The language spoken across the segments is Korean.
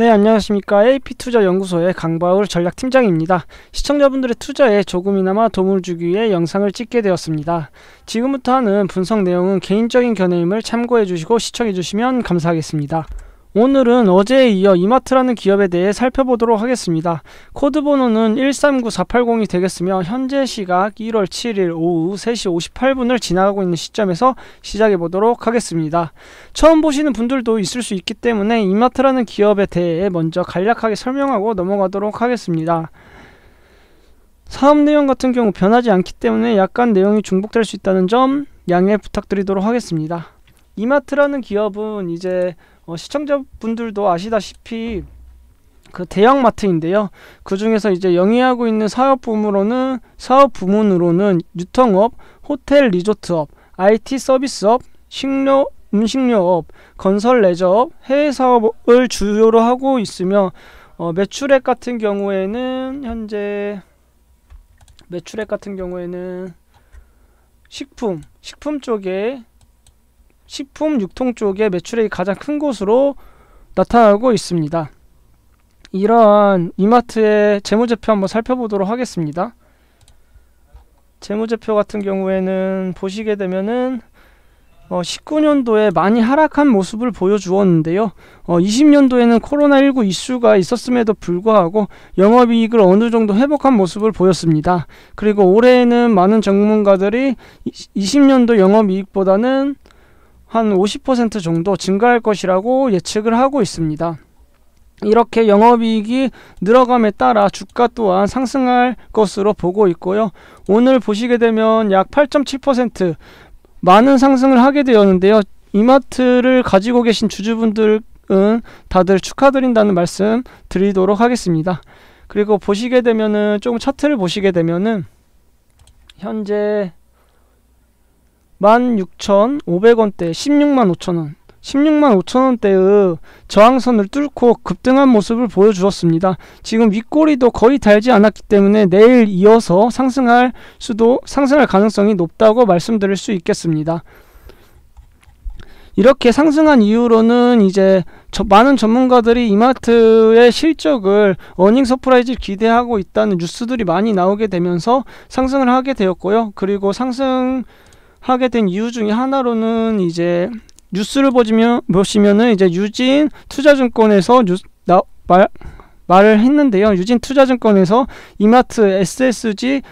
네, 안녕하십니까. AP투자연구소의 강바울 전략팀장입니다. 시청자분들의 투자에 조금이나마 도움을 주기 위해 영상을 찍게 되었습니다. 지금부터 하는 분석 내용은 개인적인 견해임을 참고해 주시고 시청해 주시면 감사하겠습니다. 오늘은 어제에 이어 이마트라는 기업에 대해 살펴보도록 하겠습니다. 코드 번호는 139480이 되겠으며 현재 시각 1월 7일 오후 3시 58분을 지나가고 있는 시점에서 시작해 보도록 하겠습니다. 처음 보시는 분들도 있을 수 있기 때문에 이마트라는 기업에 대해 먼저 간략하게 설명하고 넘어가도록 하겠습니다. 사업 내용 같은 경우 변하지 않기 때문에 약간 내용이 중복될 수 있다는 점 양해 부탁드리도록 하겠습니다. 이마트라는 기업은 이제 어, 시청자분들도 아시다시피 그 대형마트인데요. 그 중에서 이제 영위하고 있는 사업 부문으로는 사업 부문으로는 유통업, 호텔 리조트업, IT 서비스업, 식료 음식료업, 건설 레저업, 해외 사업을 주요로 하고 있으며 어, 매출액 같은 경우에는 현재 매출액 같은 경우에는 식품, 식품 쪽에 식품 유통 쪽의 매출액이 가장 큰 곳으로 나타나고 있습니다. 이러한 이마트의 재무제표 한번 살펴보도록 하겠습니다. 재무제표 같은 경우에는 보시게 되면은 어, 19년도에 많이 하락한 모습을 보여주었는데요. 어, 20년도에는 코로나19 이슈가 있었음에도 불구하고 영업이익을 어느 정도 회복한 모습을 보였습니다. 그리고 올해에는 많은 전문가들이 20년도 영업이익보다는 한50% 정도 증가할 것이라고 예측을 하고 있습니다. 이렇게 영업이익이 늘어감에 따라 주가 또한 상승할 것으로 보고 있고요. 오늘 보시게 되면 약 8.7% 많은 상승을 하게 되었는데요. 이마트를 가지고 계신 주주분들은 다들 축하드린다는 말씀 드리도록 하겠습니다. 그리고 보시게 되면은 조금 차트를 보시게 되면은 현재 16,500원대 16만 5천원 16만 5천원대의 저항선을 뚫고 급등한 모습을 보여주었습니다. 지금 윗꼬리도 거의 달지 않았기 때문에 내일 이어서 상승할 수도 상승할 가능성이 높다고 말씀드릴 수 있겠습니다. 이렇게 상승한 이후로는 이제 많은 전문가들이 이마트의 실적을 어닝 서프라이즈를 기대하고 있다는 뉴스들이 많이 나오게 되면서 상승을 하게 되었고요. 그리고 상승 하게 된 이유 중에 하나로는 이제 뉴스를 보시면 보시면은 이제 유진 투자증권에서 뉴스, 나, 말, 말을 했는데요. 유진 투자증권에서 이마트 SSG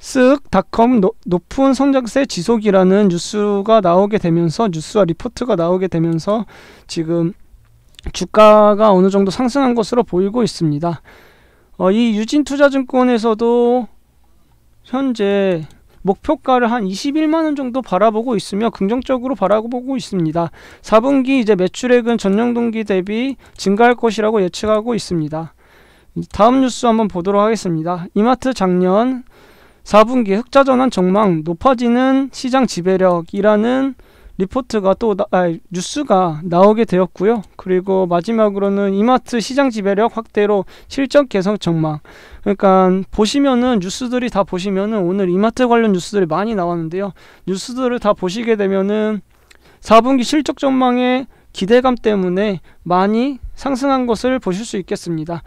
쓱닷컴 높은 성장세 지속이라는 뉴스가 나오게 되면서 뉴스와 리포트가 나오게 되면서 지금 주가가 어느 정도 상승한 것으로 보이고 있습니다. 어, 이 유진투자증권에서도 현재 목표가를 한 21만 원 정도 바라보고 있으며 긍정적으로 바라보고 있습니다. 4분기 이제 매출액은 전년 동기 대비 증가할 것이라고 예측하고 있습니다. 다음 뉴스 한번 보도록 하겠습니다. 이마트 작년 4분기 흑자 전환 전망 높아지는 시장 지배력이라는 리포트가 또 나, 아, 뉴스가 나오게 되었고요. 그리고 마지막으로는 이마트 시장 지배력 확대로 실적 개선 전망. 그러니까 보시면은 뉴스들이 다 보시면은 오늘 이마트 관련 뉴스들이 많이 나왔는데요. 뉴스들을 다 보시게 되면은 4분기 실적 전망의 기대감 때문에 많이 상승한 것을 보실 수 있겠습니다.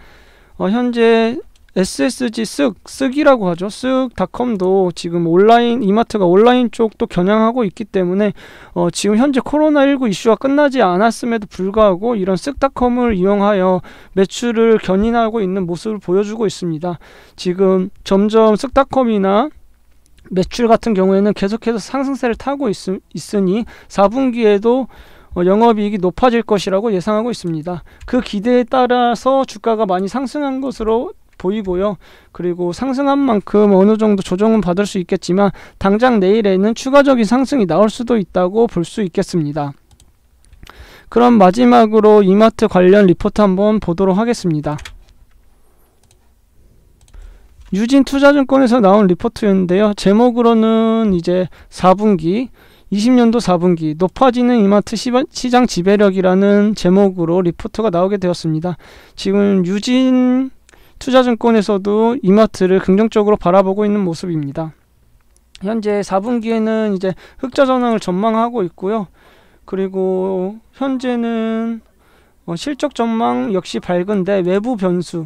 어, 현재 SSG 쓱, 쓱이라고 하죠. 쓱닷컴도 지금 온라인, 이마트가 온라인 쪽도 겨냥하고 있기 때문에 어, 지금 현재 코로나19 이슈가 끝나지 않았음에도 불구하고 이런 쓱닷컴을 이용하여 매출을 견인하고 있는 모습을 보여주고 있습니다. 지금 점점 쓱닷컴이나 매출 같은 경우에는 계속해서 상승세를 타고 있, 있으니 4분기에도 어, 영업이익이 높아질 것이라고 예상하고 있습니다. 그 기대에 따라서 주가가 많이 상승한 것으로 보이고요. 그리고 상승한 만큼 어느 정도 조정은 받을 수 있겠지만 당장 내일에는 추가적인 상승이 나올 수도 있다고 볼 수 있겠습니다. 그럼 마지막으로 이마트 관련 리포트 한번 보도록 하겠습니다. 유진투자증권에서 나온 리포트였는데요. 제목으로는 이제 4분기 20년도 4분기 높아지는 이마트 시장 지배력이라는 제목으로 리포트가 나오게 되었습니다. 지금 유진 투자증권에서도 이마트를 긍정적으로 바라보고 있는 모습입니다. 현재 4분기에는 이제 흑자 전환을 전망하고 있고요. 그리고 현재는 어 실적 전망 역시 밝은데 외부 변수,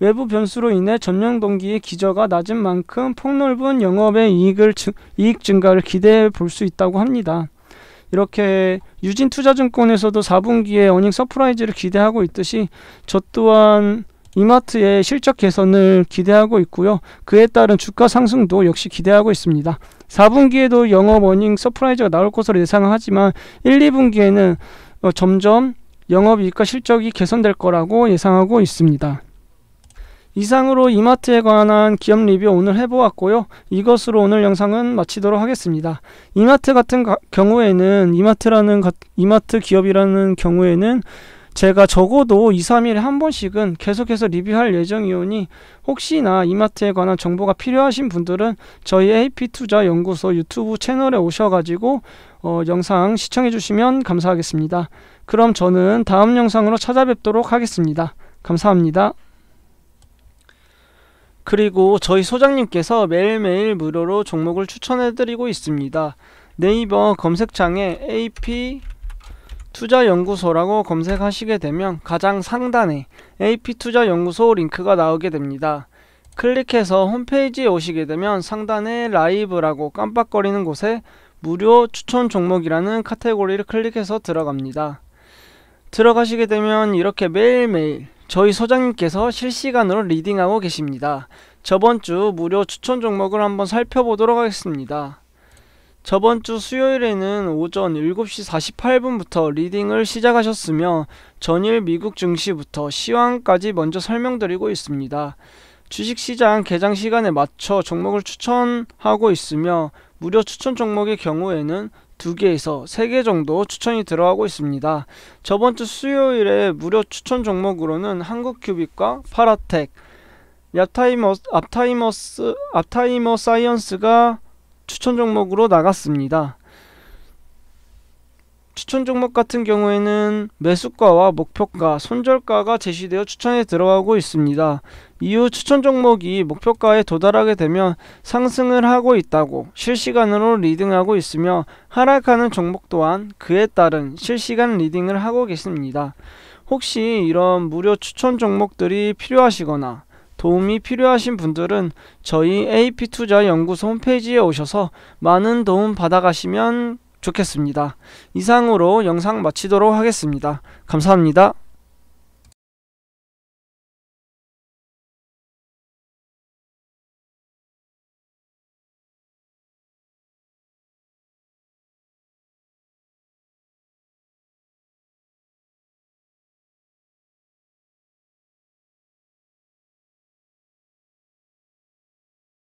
외부 변수로 인해 전년 동기의 기저가 낮은 만큼 폭넓은 영업의 이익을 이익 증가를 기대해 볼 수 있다고 합니다. 이렇게 유진투자증권에서도 4분기에 어닝 서프라이즈를 기대하고 있듯이 저 또한 이마트의 실적 개선을 기대하고 있고요. 그에 따른 주가 상승도 역시 기대하고 있습니다. 4분기에도 영업 어닝 서프라이즈가 나올 것으로 예상하지만 1, 2분기에는 어, 점점 영업이익과 실적이 개선될 거라고 예상하고 있습니다. 이상으로 이마트에 관한 기업 리뷰 오늘 해보았고요. 이것으로 오늘 영상은 마치도록 하겠습니다. 이마트 같은 가, 경우에는 이마트라는 가, 이마트 기업이라는 경우에는 제가 적어도 2, 3일에 한 번씩은 계속해서 리뷰할 예정이오니 혹시나 이마트에 관한 정보가 필요하신 분들은 저희 AP투자연구소 유튜브 채널에 오셔가지고 어, 영상 시청해 주시면 감사하겠습니다. 그럼 저는 다음 영상으로 찾아뵙도록 하겠습니다. 감사합니다. 그리고 저희 소장님께서 매일매일 무료로 종목을 추천해드리고 있습니다. 네이버 검색창에 AP 투자연구소라고 검색하시게 되면 가장 상단에 AP투자연구소 링크가 나오게 됩니다. 클릭해서 홈페이지에 오시게 되면 상단에 라이브라고 깜빡거리는 곳에 무료 추천 종목이라는 카테고리를 클릭해서 들어갑니다. 들어가시게 되면 이렇게 매일매일 저희 소장님께서 실시간으로 리딩하고 계십니다. 저번 주 무료 추천 종목을 한번 살펴보도록 하겠습니다. 저번 주 수요일에는 오전 7시 48분부터 리딩을 시작하셨으며 전일 미국 증시부터 시황까지 먼저 설명드리고 있습니다. 주식시장 개장 시간에 맞춰 종목을 추천하고 있으며 무료 추천 종목의 경우에는 2개에서 3개 정도 추천이 들어가고 있습니다. 저번 주 수요일에 무료 추천 종목으로는 한국큐빅과 파라텍, 얍타이머스, 앞타이머스, 앞타이머 사이언스가 추천 종목으로 나갔습니다. 추천 종목 같은 경우에는 매수가와 목표가, 손절가가 제시되어 추천에 들어가고 있습니다. 이후 추천 종목이 목표가에 도달하게 되면 상승을 하고 있다고 실시간으로 리딩하고 있으며 하락하는 종목 또한 그에 따른 실시간 리딩을 하고 계십니다. 혹시 이런 무료 추천 종목들이 필요하시거나 도움이 필요하신 분들은 저희 AP투자연구소 홈페이지에 오셔서 많은 도움 받아가시면 좋겠습니다. 이상으로 영상 마치도록 하겠습니다. 감사합니다.